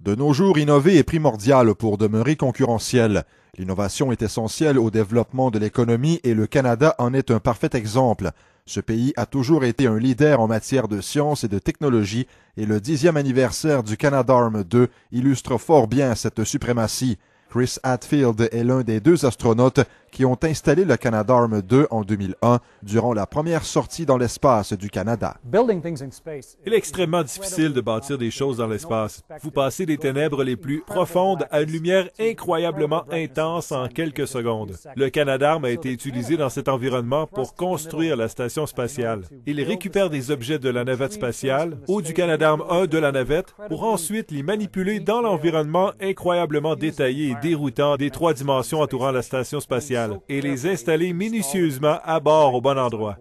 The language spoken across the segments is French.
De nos jours, innover est primordial pour demeurer concurrentiel. L'innovation est essentielle au développement de l'économie et le Canada en est un parfait exemple. Ce pays a toujours été un leader en matière de sciences et de technologie et le dixième anniversaire du Canadarm 2 illustre fort bien cette suprématie. Chris Hatfield est l'un des deux astronautes qui ont installé le Canadarm 2 en 2001 durant la première sortie dans l'espace du Canada. Il est extrêmement difficile de bâtir des choses dans l'espace. Vous passez des ténèbres les plus profondes à une lumière incroyablement intense en quelques secondes. Le Canadarm a été utilisé dans cet environnement pour construire la station spatiale. Il récupère des objets de la navette spatiale ou du Canadarm 1 de la navette pour ensuite les manipuler dans l'environnement incroyablement détaillé et déroutant des trois dimensions entourant la station spatiale et les installer minutieusement à bord au bon endroit.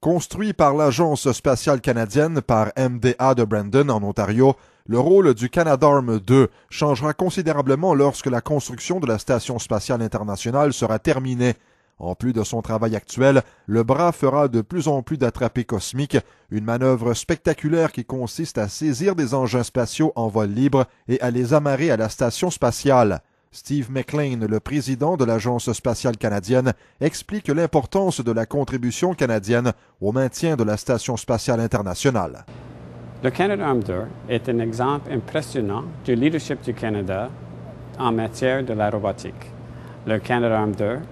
Construit par l'Agence spatiale canadienne par MDA de Brandon en Ontario, le rôle du Canadarm 2 changera considérablement lorsque la construction de la Station spatiale internationale sera terminée. En plus de son travail actuel, le bras fera de plus en plus d'attrapés cosmiques, une manœuvre spectaculaire qui consiste à saisir des engins spatiaux en vol libre et à les amarrer à la station spatiale. Steve McLean, le président de l'Agence spatiale canadienne, explique l'importance de la contribution canadienne au maintien de la Station spatiale internationale. Le Canada 2 est un exemple impressionnant du leadership du Canada en matière de la robotique. Le Canada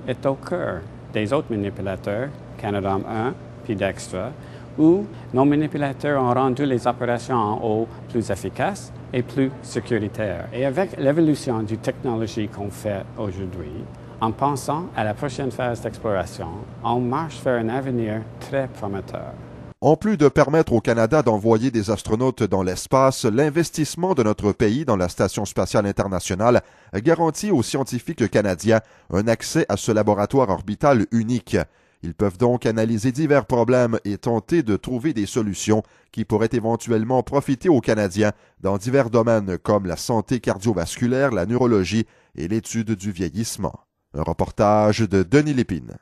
2 est au cœur des autres manipulateurs, Canada Arm 1 puis Dextra, où nos manipulateurs ont rendu les opérations en eau plus efficaces et plus sécuritaires. Et avec l'évolution du technologie qu'on fait aujourd'hui, en pensant à la prochaine phase d'exploration, on marche vers un avenir très prometteur. En plus de permettre au Canada d'envoyer des astronautes dans l'espace, l'investissement de notre pays dans la Station spatiale internationale garantit aux scientifiques canadiens un accès à ce laboratoire orbital unique. Ils peuvent donc analyser divers problèmes et tenter de trouver des solutions qui pourraient éventuellement profiter aux Canadiens dans divers domaines comme la santé cardiovasculaire, la neurologie et l'étude du vieillissement. Un reportage de Denis Lépine.